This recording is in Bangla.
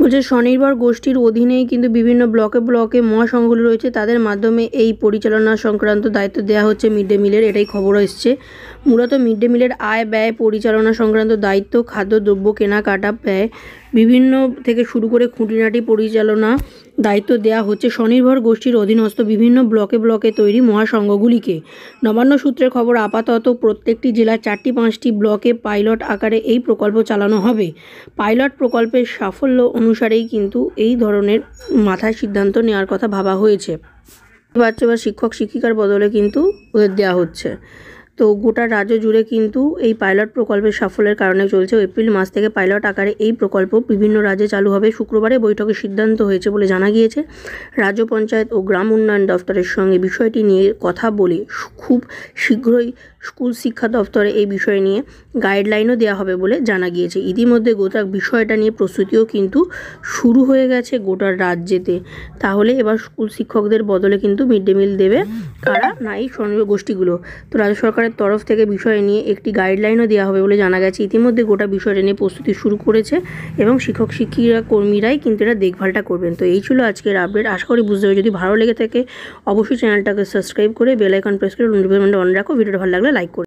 বলছে স্বনির্ভর গোষ্ঠীর অধীনেই কিন্তু বিভিন্ন ব্লকে ব্লকে মহাসংঘগুলো রয়েছে তাদের মাধ্যমে এই পরিচালনা সংক্রান্ত দায়িত্ব দেওয়া হচ্ছে মিড ডে মিলের এটাই খবর এসছে মূলত মিড ডে মিলের আয় ব্যয় পরিচালনা সংক্রান্ত দায়িত্ব খাদ্যদ্রব্য কেনাকাটা ব্যয় বিভিন্ন থেকে শুরু করে খুঁটিনাটি পরিচালনা দায়িত্ব দেয়া হচ্ছে স্বনির্ভর গোষ্ঠীর অধীনস্থ বিভিন্ন ব্লকে ব্লকে তৈরি মহাসংঘগুলিকে নবান্ন সূত্রের খবর আপাতত প্রত্যেকটি জেলার চারটি পাঁচটি ব্লকে পাইলট আকারে এই প্রকল্প চালানো হবে পাইলট প্রকল্পের সাফল্য সাফল্য অনুসারেই কিন্তু এই ধরনের মাথায় সিদ্ধান্ত নেওয়ার কথা ভাবা হয়েছে বাচ্চা বা শিক্ষক শিক্ষিকার বদলে কিন্তু ওদের দেওয়া হচ্ছে তো গোটা রাজ্য জুড়ে কিন্তু এই পাইলট প্রকল্পের সাফল্যের কারণে চলছে এপ্রিল মাস থেকে পাইলট আকারে এই প্রকল্প বিভিন্ন রাজ্যে চালু হবে শুক্রবারে বৈঠকে সিদ্ধান্ত হয়েছে বলে জানা গিয়েছে রাজ্য পঞ্চায়েত ও গ্রাম উন্নয়ন দফতরের সঙ্গে বিষয়টি নিয়ে কথা বলে খুব শীঘ্রই স্কুল শিক্ষা দফতরে এই বিষয় নিয়ে গাইডলাইনও দেওয়া হবে বলে জানা গিয়েছে ইতিমধ্যে গোটা বিষয়টা নিয়ে প্রস্তুতিও কিন্তু শুরু হয়ে গেছে গোটা রাজ্যেতে তাহলে এবার স্কুল শিক্ষকদের বদলে কিন্তু মিড ডে মিল দেবে কারা না এই গোষ্ঠীগুলো তো রাজ্য সরকার সরকারের তরফ থেকে বিষয় নিয়ে একটি গাইডলাইনও দেওয়া হবে বলে জানা গেছে ইতিমধ্যে গোটা বিষয়টা নিয়ে প্রস্তুতি শুরু করেছে এবং শিক্ষক শিক্ষিকা কর্মীরাই কিন্তু এটা দেখভালটা করবেন তো এই ছিল আজকের আপডেট আশা করি বুঝতে হবে যদি ভালো লেগে থাকে অবশ্যই চ্যানেলটাকে সাবস্ক্রাইব করে বেলাইকন প্রেস করে নোটিফিকেশনটা অন রাখো ভিডিওটা ভালো লাগলে লাইক করে